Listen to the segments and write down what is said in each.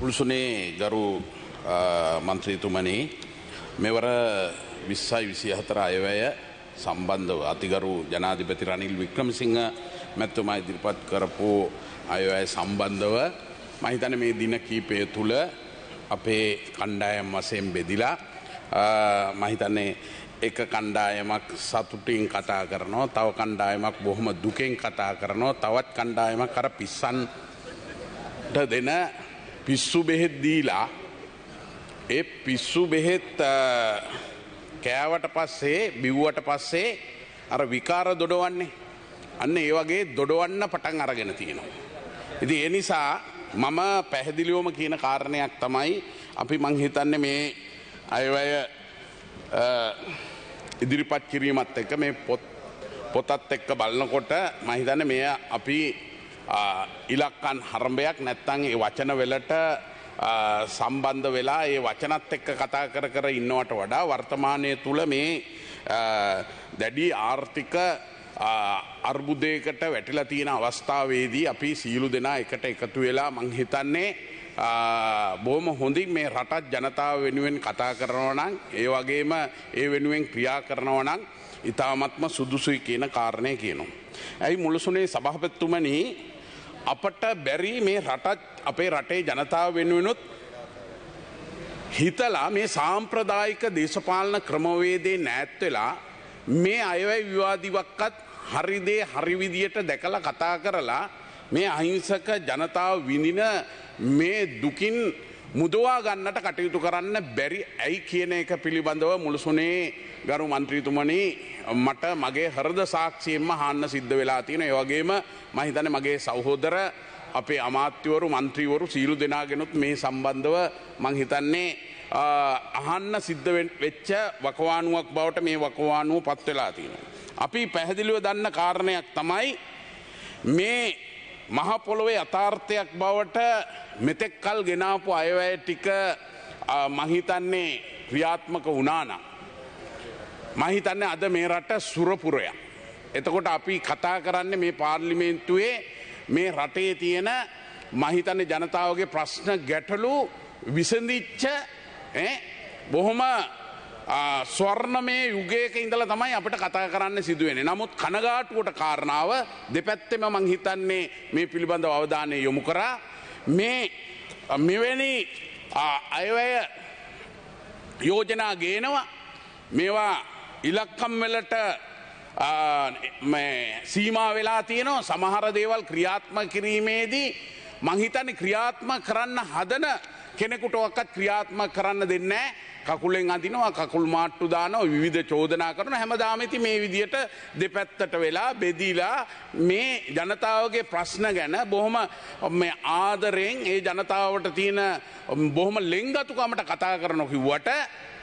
උළුසුනේ ගරු මන්ත්‍රීතුමනි මෙවර විස්සයි විසිය හතර අයවැය සම්බන්ධව අතිගරු ජනාධිපති රනිල් වික්‍රමසිංහ මැත්තුමා ඉදිරිපත් කරපු අයවැය සම්බන්ධව මහිතන මේ දින කීපය තුළ අපේ කණ්ඩායම් වසයෙන් බෙදිලා මහිතන්නේ එක කණ්ඩායමක් සතුටින් කතා කරනවා තව කණ්ඩායමක් බොහොම දුකෙන් කතා කරනවා තවත් කණ්ඩායමක් කර පිස්සන්ට දෙන පිස්සු බෙහෙත් දීලා ඒ පිස්සු බෙහෙත් කෑවට පස්සේ බිව්වට පස්සේ අර විකාර දොඩවන්නේ අන්න ඒ වගේ දොඩවන්න පටන් අරගෙන තියෙනවා. ඉති ඒ නිසා මම පැහැදිලිවම කියන කාරණයක් තමයි අපි මංහිතන්න මේ අයවය ඉදිරිපත් කිරීමත් එක්ක මේ පොත් පොතත් එක්ක බලන්නකොට මහිතන්න මෙය අපි ඉලක්කන් හරඹයක් නැත්තං ඒ වචන වෙලට සම්බන්ධ වෙලා ඒ වචනත් එක්ක කතා කර කර ඉන්නවට වඩා වර්තමානය තුළ මේ දැඩි ආර්ථික අර්බුදයකට වැටිලා තියෙන අවස්ථාවේදී අපි සියලු දෙනා එකට එකතු වෙලා මංහිතන්නේ බෝම හොඳින් මේ රටත් ජනතාව වෙනුවෙන් කතා කරනවනං ඒ වගේම ඒ වෙනුවෙන් ක්‍රියා කරනවනං ඉතාමත්ම සුදුසුයි කියන කාරණය කියනු. ඇයි මුලසුනේ සභහපත්තුමනී අපට බැරි මේ රටත් අපේ රටේ ජනතාව වෙනුවෙනුත් හිතලා මේ සාම්ප්‍රදායික දේශපාලන ක්‍රමවේදේ නෑත් වෙලා මේ අයවයි විවාදිවක්කත් හරිදේ හරිවිදියට දැකල කතා කරලා මේ අහිංසක ජනතාව විඳින මේ දුකින් මුදවා ගන්නට කටයුතු කරන්න බැරි ඇයි කියන එක පිළිබඳව මුලසුනේ ගරු මන්ත්‍රීතුමනි මට මගේ හරද සාක්ෂියෙන්ම හාන්න සිද්ධ වෙලා තියෙන ඒවගේම මහිතන මගේ සෞහෝදර අපේ අමාත්‍යවරු මන්ත්‍රීවරු සීලු දෙනාගෙනුත් මේ සම්බන්ධව මංහිතන්නේ අහන්න සිද්ධ වෙච්ච වකවානුවක් බවට මේ වකවානුව පත්වෙලා තියෙන. අපි පැහැදිලිව දන්න කාරණයක් තමයි මේ මහපොළොවේ යථාර්ථයක් බවට මෙතෙක් කල් ගෙනාපු අයවැය ටික මහිතන්නේ ක්‍රියාත්මක වනානම්. මහිතන්න අද මේ රට සුරපුරය. එතකොට අපි කතා කරන්න මේ පාර්ලිමේන්තුවේ මේ රටේ තියෙන මහිතන්න ජනතාවගේ ප්‍රශ්න ගැටලු විසඳිච්ච බොහොම ස්වර්ණමය යුගයක ඉඳල තමයි අපට කතා කරන්න සිදුවෙන. නමුත් කනගාටුවට කාරණාව දෙපැත්තෙම මංහිතන්නේ මේ පිළිබඳ අවධානය යොමු කරා. මේ මෙවැනි අයවැය යෝජනා ගේනවා මේවා ඉලක්කම්වලට සීමා වෙලා තියෙනවා සමහර දේවල් ක්‍රියාත්ම කිරීමේදී මංහිතනි ක්‍රියාත්ම කරන්න හදන කෙනෙකුට ඔක්කත් ක්‍රියාත්ම කරන්න දෙන්නෑ කකුලෙන් අඳනවා කකුල් මාට්ටු දානෝ විධ චෝදනා කරන හැමදාමති මේ විදියට දෙපැත්තට වෙලා බෙදීලා මේ ජනතාවගේ ප්‍රශ්න ගැන බොහොම ආදරයෙන් ඒ ජනතාවට තියෙන බොහොම ලෙංගතුකමට කතා කරන කිව්වට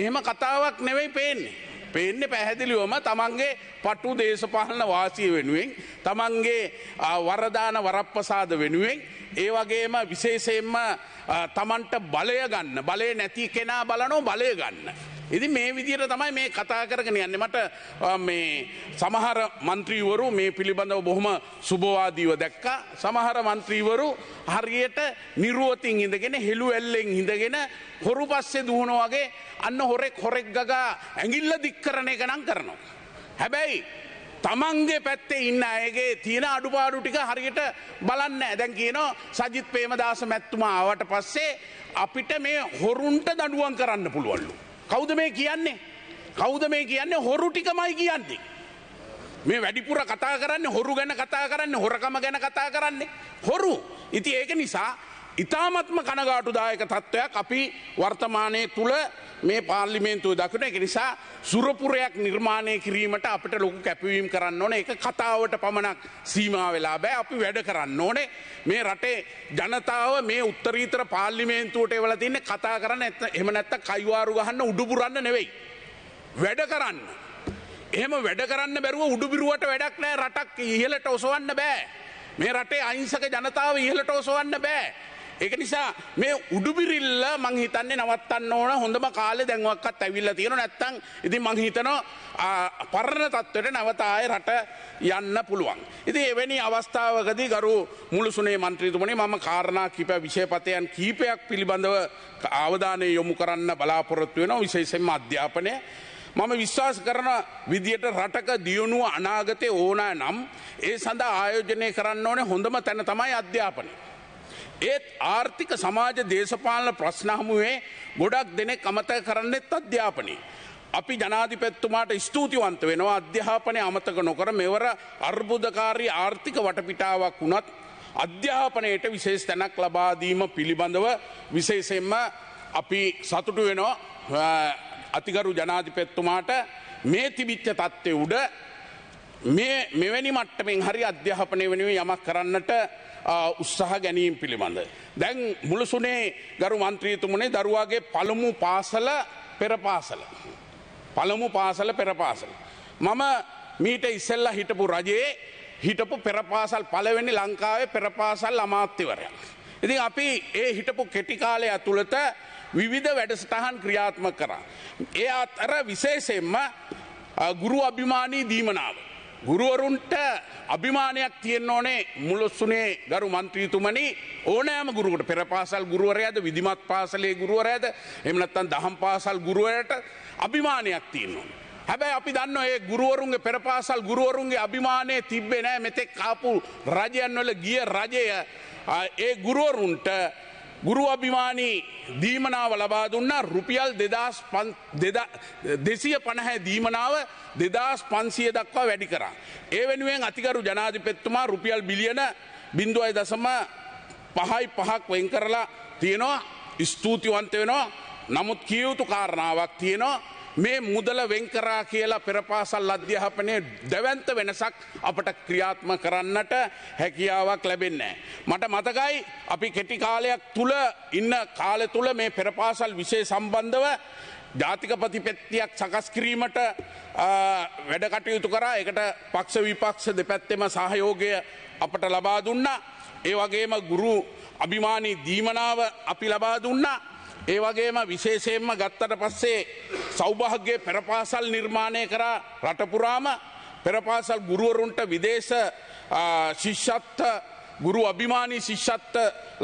එහෙම කතාවක් නෙවෙයි පේන්නේ. පේන්න පැහැදිලිවම තමන්ගේ පටු දේශපාලන වාසිය වෙනුවෙන් තමන්ගේ වරදාන වරප්පසාද වෙනුවෙන් ඒ වගේම විශේෂයෙන්ම තමන්ට බලය ගන්න බලය නැති කෙනා බලනෝ බලය ගන්න. ඉදි මේ විදිර තමයි මේ කතා කරගෙන යන්න මට මේ සමහර මන්ත්‍රීවරු මේ පිළිබඳව බොහොම සුභවාදීව දැක්ක සමහර මන්ත්‍රීවරු හරියට නිරුවතින් ඉඳගෙන හෙළු ඇල්ලෙන් හිඳගෙන හොරු පස්සේ දුහුණ වගේ අන්න හොරෙක් හොරෙක් ගගා ඇඟිල්ල දික්කරණ එක නම් කරනවා. හැබැයි තමන්ගේ පැත්තේ ඉන්න අයගේ තියෙන අඩුපාඩු ටික හරියට බලන්න ඇදැන් කියනෝ සජිත් ප්‍රේමදාස මැත්තුමාවට පස්සේ අපිට මේ හොරුන්ට දඩුවන් කරන්න පුළුවල්ලු. කෞද මේ කියන්නේ. කෞද මේ කියන්නේ හොරු ටිකමයි කියන්නේ. මේ වැඩිපුර කතා කරන්න හොරු ගැන කතා කරන්න හොරකම ගැන කතා කරන්නේ. හොරු ඉති ඒක නිසා ඉතාමත්ම කනගාටුදායක තත්ත්වයක් අපි වර්තමානය තුළ මේ පාර්ලිමේන්තුව දකුණ එක නිසා සුරපුරයක් නිර්මාණය කිරීමට අපට ලොකු කැපවීම් කරන්න ඕන එක කතාවට පමණක් සීමා වෙලා බෑ අපි වැඩ කරන්න ඕනේ මේ රටේ ජනතාව මේ උත්තරීතර පාර්ලිමේන්තුවට එවල තින්නේ කතා කරන්න ඇත එම නැත්ත කයිවාරු ගහන්න උඩුපුරන්න නෙවෙයි. වැඩ කරන්න. එහෙම වැඩ කරන්න බැරුව උඩුබිරුවට වැඩක් නෑ රටක් ඉහලට ඔසවන්න බෑ. මේ රටේ අයිංසක ජනතාව ඉහලට ඔසවන්න බෑ. ඒක නිසා මේ උඩුබිරිල්ල මං හිතන්නේ නවත්තන්න ඕන හොඳම කාලේ දැන්වක්වත් ඇවිල්ලා තියෙනවා නැත්තම් ඉතින් මං හිතනවා පරණ තත්ත්වයට නැවත ආයේ රට යන්න පුළුවන්. ඉතින් එවැනි අවස්ථාවකදී ගරු මුළුසුනේ മന്ത്രിතුමනි මම කාරණා කිප විෂයපතයන් කීපයක් පිළිබඳව අවධානය යොමු කරන්න බලාපොරොත්තු වෙනවා විශේෂයෙන්ම අධ්‍යාපනය මම විශ්වාස කරන විදියට රටක දියුණුව අනාගතය ඕනෑ නම් ඒ සඳහා ආයෝජනය කරන්න ඕනේ හොඳම තැන තමයි අධ්‍යාපනය. ඒත් ආර්ථික සමාජ දේශපාලන ප්‍රශ්න හමුවේ ගොඩක් දෙනෙක් අමතක කරන්නෙත් අධ්‍යාපනයේ. අපි ජනාධිපැත්තුමාට ස්තුතිවන්ත වෙනවා අධ්‍යාපනය අමතක නොකර මෙවර අර්බුදකාරී ආර්ථික වටපිටාවක් වුණත් අධ්‍යාපනයට විශේෂ තැනක් ලබාදීම පිළිබඳව විශේෂෙන්ම අපි සතුටු වෙනවා අතිගරු ජනාධිපැත්තුමාට මේ තිබිච්ච තත්ත්වය උඩ මේ මෙවැනි මට්ටමින් හරි අධ්‍යාපනය වෙනුව යමක් කරන්නට උත්සාහ ගැනීම් පිළිබඳ. දැන් මුලසුනේ ගරු මන්ත්‍රීතුමනේ දරුවාගේ පළමු පාසල පෙරපාසල. පළමු පාසල පෙරපාසල. මම මීට ඉස්සෙල්ලා හිටපු රජයේ හිටපු පෙරපාසල් පලවෙනි ලංකාවේ පෙරපාසල් අමාත්‍යවරයක්. ඉතින් අපි ඒ හිටපු කෙටිකාලය ඇතුළත විවිධ වැඩසටහන් ක්‍රියාත්ම කරා. ඒ අතර විශේෂයෙන්ම ගුරු අභිමානී දීමනාව. ගුරුවරුන්ට අභිමානයක් තියෙන්න ඕනේ මුලොස්සුනේ ගරු මන්ත්‍රීතුමනි ඕනෑම ගුරුවට පෙර පාසල් ගුරුවරයාද විදිමත් පාසලේ ගුරුවරයාද එහෙම නැත්නම් දහම් පාසල් ගුරුවරයාට අභිමානයක් තියෙන්න ඕනේ. හැබැයි අපි දන්න ඒ ගුරුවරුන්ගේ පෙර පාසල් ගුරුවරුන්ගේ අභිමානය තිබ්බේ නෑ මෙතෙක් ආපු රජයන් වල ගිය රජය ඒ ගුරුවරුන්ට ගුරු අභිමානී දීමනාව ලබා දුන්නා රුපියල් දෙසිය පණහැ දීමනාව දෙදස් පන්සිය දක්වා වැඩි කරා. ඒ වෙනුවෙන් අතිකරු ජනාධිපෙත්තුමා රුපියල් බිලියන බින්දුව අයි දසම පහයි පහක් වෙන් කරලා තියෙනවා ස්තුතිවන්ත වෙනවා නමුත් කියවුතු කාරණාවක් තියෙනවා මේ මුදල වෙන්කරා කියලා පෙරපාසල් අධ්‍යාපනය දැවන්ත වෙනසක් අපට ක්‍රියාත්ම කරන්නට හැකියාවක් ලැබෙන්නේ. මට මතකයි අපි කෙටි කාලයක් තුළ ඉන්න කාලෙ තුළ මේ පෙරපාසල් විශේ සම්බන්ධව ජාතිකපති පෙත්තියක් සකස්කිරීමට වැඩකටයුතු කරා එකට පක්ෂ විපක්ෂ දෙපැත්තෙම සහයෝගය අපට ලබා දුන්න. ඒ වගේම ගුරු අභිමානී දීමනාව අපි ලබා දුන්නා ඒ වගේම විශේෂයෙන්ම ගත්තට පස්සේ සෞභාග්‍ය පෙරපාසල් නිර්මාණය කරා රටපුරාම පෙරපාසල් ගුරුවරුන්ට විදේශ ශිෂ්ෂත්ත ගුරු අභිමානී ශිෂ්ෂත්ත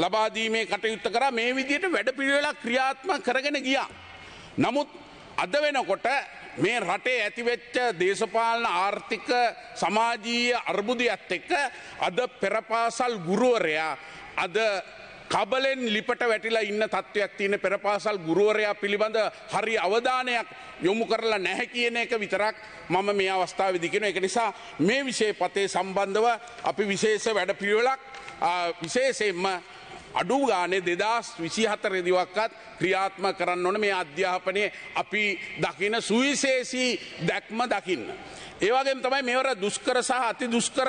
ලබාදීමේ කටයුත්ත කර මේ විදියට වැඩ පිළිවෙලා ක්‍රියාත්ම කරගෙන ගියා. නමුත් අද වෙනකොට මේ රටේ ඇතිවෙච්ච දේශපාලන ආර්ථික සමාජීය අර්බුදයක්ත් එක්ක අද පෙරපාසල් ගුරුවරයා අද කබලෙන් ලිපට වැටිලා ඉන්න තත්ත්වයක් තියෙන පෙරපාසල් ගුරුවරයා පිළිබඳ හරි අවධානයක් යොමු කරලා නැහැ කියන එක විතරක් මම මේ අවස්ථාවවිදිගෙන එක නිසා මේ විෂය පතේ සම්බන්ධව අපි විශේෂ වැඩ පිළිවෙලක් විශේෂයෙන්ම අඩු ගානේ දෙදස් විසිහතරදිවක්කත් ක්‍රියාත්ම කරන්න ඕන මේ අධ්‍යාපනය අපි දකින සුවිශේෂී දැක්ම දකින්න. ඒවගේ තමයි මෙවර දුස්කර සහ අති දුස්කර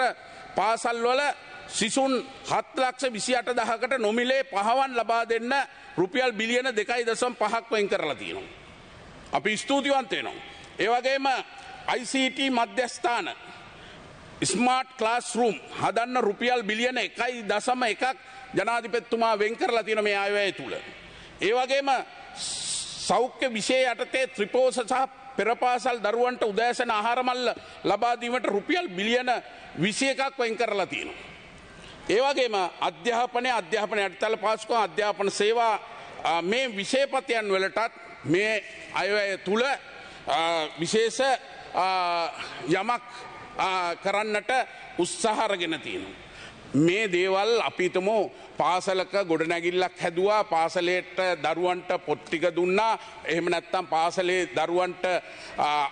පාසල්වල සිසුන් හත්ලක්ෂ විසිට දහකට නොමිලේ පහවන් ලබා දෙන්න රුපියල් බිලියන දෙකයි දසම් පහක්වෙන් කරලා තියෙනවා. අපි ස්තුතිවන්තයනවා. ඒවගේම ICT මධ්‍යස්ථාන ස්මාර්ට් ලාස් රූම් හදන්න රුපියල් බිලියන එකයි දසම එකක් ජනාධිපත්තුමා වෙන් කරලා තින මේ අයවැය තුළ. ඒවගේම සෞඛ්‍ය විෂය යටතේ ත්‍රිපෝස සහ පෙරපාසල් දරුවන්ට උදෑසන ආහාරමල්ල ලබාදීමට රුපියල් බිලියන විසිය එකක් වෙන් කරලා තියෙනවා. ඒවගේම අධ්‍යාපනය අධ්‍යාපන ඇටතල පාස්කෝ අධ්‍යාපන සේවා මේ විෂේපතයන් වලටත් මේ අයවැය තුළ විශේෂ යමක් කරන්නට උත්සාහරගෙන තියෙනවා. මේ දේවල් අපිටම පාසලක ගොඩනැගිල්ලක් හැදවා පාසලේට දරුවන්ට පොට්ටික දුන්නා එහෙම නැත්තම් පාසලේ දරුවන්ට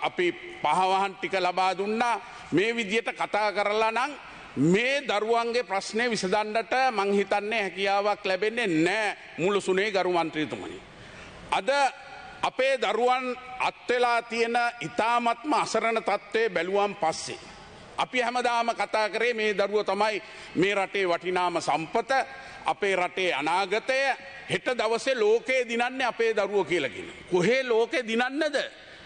අපි පහවහන් ටික ලබා දුන්නා මේ විදියට කතා කරලා නං මේ දරුවන්ගේ ප්‍රශ්නය විසදන්නට මංහිතන්නේ හැකියාවක් ලැබෙන්නේ නෑ මුළු සුනේ ගරුමන්ත්‍රීතුමනි. අද අපේ දරුවන් අත්වෙලා තියෙන ඉතාමත්ම අසරණ තත්ත්වය බැලුවම් පස්සේ. අපි හැමදාම කතා කරේ මේ දරුව තමයි මේ රටේ වටිනාම සම්පත අපේ රටේ අනාගතය හෙට දවසේ ලෝකයේ දිනන්නේ අපේ දරුව කියලගෙන. කොහේ ලෝකෙ දිනන්නද.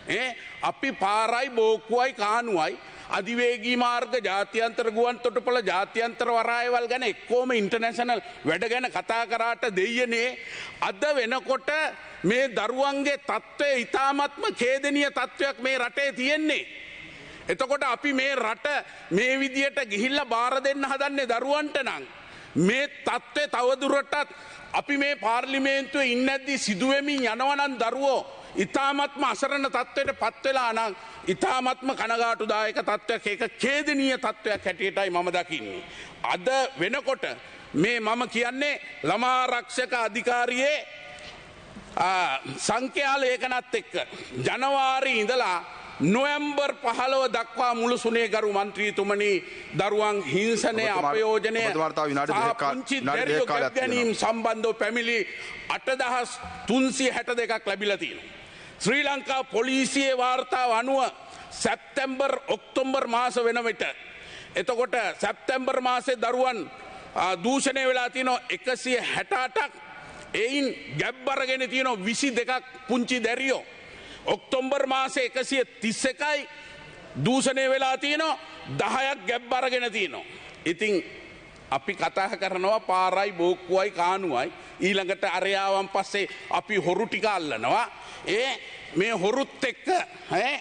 ඒ අපි පාරයි බෝක්කුවයි කානුවයි අධිවේගී මාර්ග ජාතියන්තර ගුවන් තොටුපළ ජාතියන්තර වරායවල් ගැන එක්කෝම ඉන්ටර්නැශනල් වැඩ ගැන කතා කරාට දෙයනේ අද වෙනකොට මේ දරුවන්ගේ තත්ත්වය ඉතාමත්ම කේදනිය තත්ත්වයක් මේ රටේ තියෙන්නේ. එතකොට අපි මේ රට මේ විදියට ගිහිල්ල බාර දෙන්න හදන්නේ දරුවන්ට නං. මේ තත්ත්වය තවදුරටත් අපි මේ පාර්ලිමේන්තුව ඉන්නඇද්දි සිදුවමින් යනවනන් දරුවෝ ඉතාමත්ම අසරණ තත්ත්වයට පත්වෙලා නම් ඉතාමත්ම කනගාටුදායක තත්ත්වයක් ඒක කේදනීය තත්ත්වයක් හැටියටයි මම දකින්නේ. අද වෙනකොට මේ මම කියන්නේ ළමාරක්ෂක අධිකාරයේ සංඛ්‍යාල ඒකනත් එක්ක ජනවාරි ඉඳලා නොවැම්බර් පහලව දක්වා මුළු සුනේ ගරු මන්ත්‍රීතුමනි දරුවන් හිංසනය අපයෝජනය පුංචි දැරියෝ ගැනීම් සම්බන්ධව පැමිලි අටදහස් තුන්සි හැට දෙකක් ලැබිලතිීනවා. ශ්‍රී ලංකා පොලිසියේ වාර්තාව අනුව සැප්තැම්බර් ඔක්තොම්බර් මාස වෙන විට. එතකොට සැප්තැම්බර් මාසේ දරුවන් දූෂණය වෙලා තියනෝ එකසිය හැටාටක් එයින් ගැබ්බරගෙන තියනො විසි දෙකක් පුංචි දැරියෝ. ඔක්තොම්බර් මාසේ එකසිය තිස්ස එකයි දූෂණය වෙලා තියනෝ දහයක් ගැබ්බරගෙන තියනෝ. ඉතිං අපි කතා කරනවා පාරයි බෝක්කුවයි කානුවයි ඊළඟට අරයාවන් පස්සේ අපි හොරු ටිකල්ලනවා ඒ මේ හොරුත් එක්ක හැ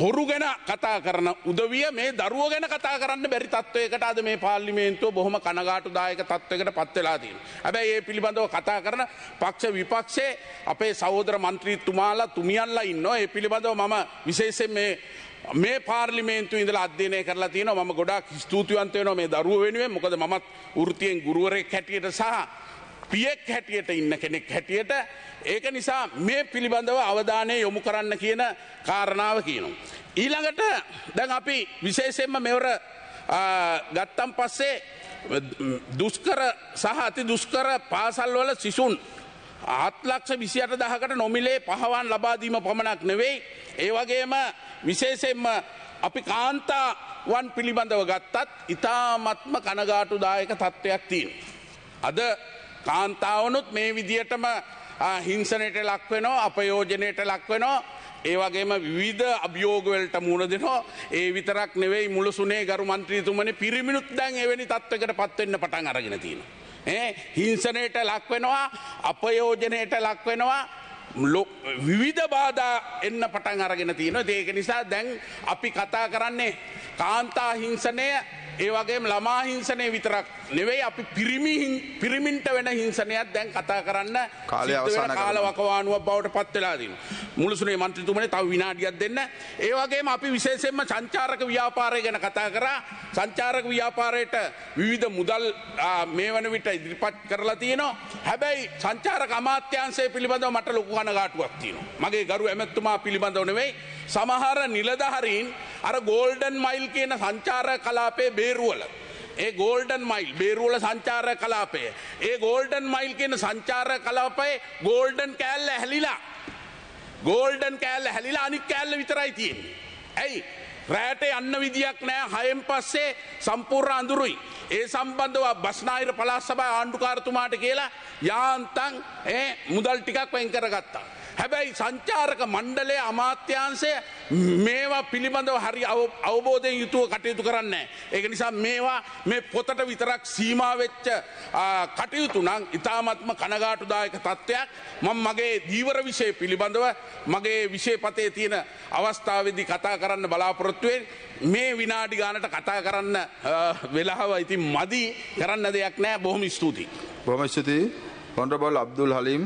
හොරු ගැන කතා කරන උදවිය මේ දරුව ගැන කතා කරන්න බැරි තත්වයකට අද මේ පාර්ලිමේන්තුව බොහොම කනගාටු දායක තත්වකට පත්වෙලා තියෙන. හැබැයි ඒ පිළිබඳව කතා කරන පක්ෂ විපක්ෂේ අපේ සහෝදර මන්ත්‍රීතුමාලා තුමියන්ලා ඉන්න ඒ පිළිබඳව මම විශේෂෙන් මේ මේ පාර්ලිමේන්තු ඉඳල අධ්‍යනය කරලා තියෙන ම ගොඩක් ස්තුතිවන්තයන මේ දරුව වෙනුවෙන් මොකද මත් ෘතියෙන් ගුරුවරය කැටියට සහ පියෙක් හැටියට ඉන්න කෙනෙක් හැටියට ඒක නිසා මේ පිළිබඳව අවධානය යොමු කරන්න කියන කාරණාව කියනවා. ඊළඟට දැන් අපි විශේෂයෙන්ම මෙවර ගත්තම් පස්සේ දුස්කර සහ අති දුස්කර පාසල්වල සිසුන් ආත්ලක්ෂ විසියට දහකට නොමිලේ පහවන් ලබාදීම පමණක් නෙවෙයි. ඒවගේම විශේෂෙන්ම අපි කාන්තාවන් පිළිබඳව ගත්තත් ඉතාමත්ම කනගාටුදායක තත්ත්වයක් තියෙන. අද කාන්තාවනුත් මේ විදිහටම හිංසනයට ලක්වෙනෝ අපයෝජනයට ලක්වෙනෝ ඒවගේම විධ අභියෝගවලට මුණ දෙනෝ ඒ විතරක් නෙවෙයි මුළු සුනේ ගරු මන්ත්‍රීතුමන පිරිමිණුත් දැන් එවැනි තත්වකට පත්වෙන්න පටන් අරගෙන තියෙන. ඒ හිංසනයට ලක්වෙනවා අපයෝජනයට ලක්වෙනවා විවිධ බාධා එන්න පටන් අරගෙන තියෙන දේක නිසා දැන් අපි කතා කරන්නේ කාන්තා හිංසනය ඒ වගේ ළමා හිංසනය විතරක් නෙවෙයි අපි පිරිමිහින් පිරිමින්ට වෙන හිංසනයක් දැන් කතා කරන්න කාලය අවසාන කාල වකවානුව බවට පත්වෙලාදීම. මුලසුනේ මන්ත්‍රතුමන තව විනාඩියක් දෙන්න. ඒ වගේම අපි විශේෂෙන්ම සංචාරක ව්‍යාපාරය ගැන කතා කරා සංචාරක ව්‍යාපාරයට විවිධ මුදල් මේ වන විට ඉදිරිපත් කරලා තියනවා. හැබැයි සංචාරක අමාත්‍යන්සේ පිළිබඳව මට ලොකු අනගාටුවක් තියෙනවා. මගේ ගරු ඇමැත්තුමා පිළිබඳව නෙවෙයි සමහර නිලධහරින් අර ගෝල්ඩන් මයිල් කියන සංචාර කලාපේ බේරුවල. ඒ ගෝල්ඩන් මයිල් බේරුවල සංචාර කලාපය. ඒ ගෝල්ඩන් මයිල් කියන සංචාර කලාපයි ගෝල්ඩන් කෑල්ල හැලිලා. ගෝල්ඩන් කෑල්ල හැලිලා අනික් කෑල්ල විතරයි තියෙන්. ඇයි. රෑට යන්න විදියක් නෑ හයෙන් පස්සේ සම්පූර්ණ අඳුරුයි. ඒ සම්බන්ධව බස්නාහිර පලාස් සබයි ආණ්ඩුකාරතුමාට කියලා යාන්තන් මුදල් ටිකක් වෙන් කරගත්තා. හැබැයි සංචාරක මණ්ඩලේ අමාත්‍යංශය මේවා පිළිබඳව හරි අවබෝධයෙන් යුතුව කටයුතු කරන්න. ඒක නිසා මේවා මේ පොතට විතරක් සීමාවෙච්ච කටයුතු නම් ඉතාමත්ම කනගාටුදායක තත්ත්වයක් මං මගේ දීවර විෂය පිළිබඳව මගේ විෂයපතේ තියෙන අවස්ථාවදි කතා කරන්න බලාපොරොත්තුවෙන් මේ විනාඩි ගානට කතා කරන්න වෙලාව ඉතින් මදි කරන්න දෙයක් නෑ බොහොම ස්තුතියි. බොහොම ස්තුතියි. හොන්ඩබල් අබ්දුල් හලීම්